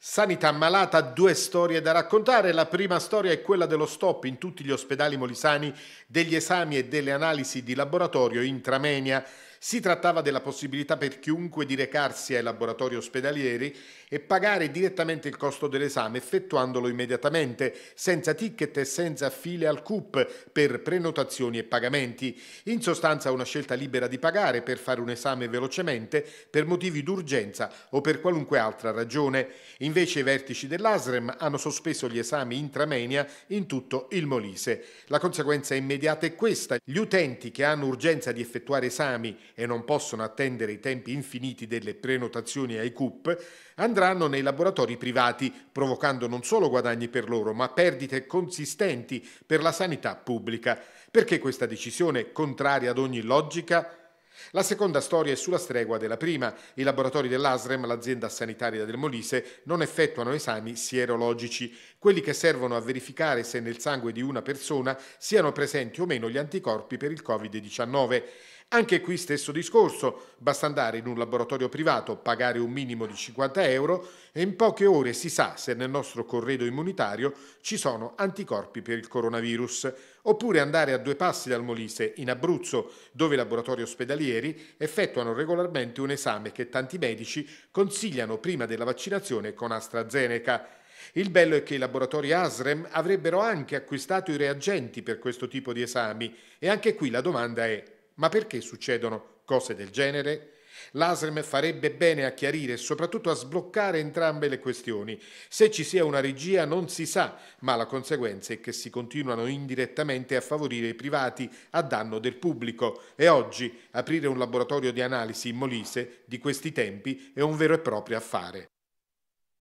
Sanità malata, due storie da raccontare. La prima storia è quella dello stop in tutti gli ospedali molisani degli esami e delle analisi di laboratorio in Tramenia. Si trattava della possibilità per chiunque di recarsi ai laboratori ospedalieri e pagare direttamente il costo dell'esame effettuandolo immediatamente, senza ticket e senza file al CUP per prenotazioni e pagamenti. In sostanza una scelta libera di pagare per fare un esame velocemente per motivi d'urgenza o per qualunque altra ragione. Invece i vertici dell'ASREM hanno sospeso gli esami intramenia in tutto il Molise. La conseguenza immediata è questa. Gli utenti che hanno urgenza di effettuare esami e non possono attendere i tempi infiniti delle prenotazioni ai CUP, andranno nei laboratori privati, provocando non solo guadagni per loro, ma perdite consistenti per la sanità pubblica. Perché questa decisione, contraria ad ogni logica, la seconda storia è sulla stregua della prima. I laboratori dell'ASREM, l'azienda sanitaria del Molise, non effettuano esami sierologici, quelli che servono a verificare se nel sangue di una persona siano presenti o meno gli anticorpi per il Covid-19. Anche qui stesso discorso, basta andare in un laboratorio privato, pagare un minimo di 50 euro e in poche ore si sa se nel nostro corredo immunitario ci sono anticorpi per il coronavirus oppure andare a due passi dal Molise, in Abruzzo, dove i laboratori ospedalieri effettuano regolarmente un esame che tanti medici consigliano prima della vaccinazione con AstraZeneca. Il bello è che i laboratori ASREM avrebbero anche acquistato i reagenti per questo tipo di esami e anche qui la domanda è ma perché succedono cose del genere? L'ASREM farebbe bene a chiarire e soprattutto a sbloccare entrambe le questioni. Se ci sia una regia non si sa, ma la conseguenza è che si continuano indirettamente a favorire i privati a danno del pubblico e oggi aprire un laboratorio di analisi in Molise di questi tempi è un vero e proprio affare.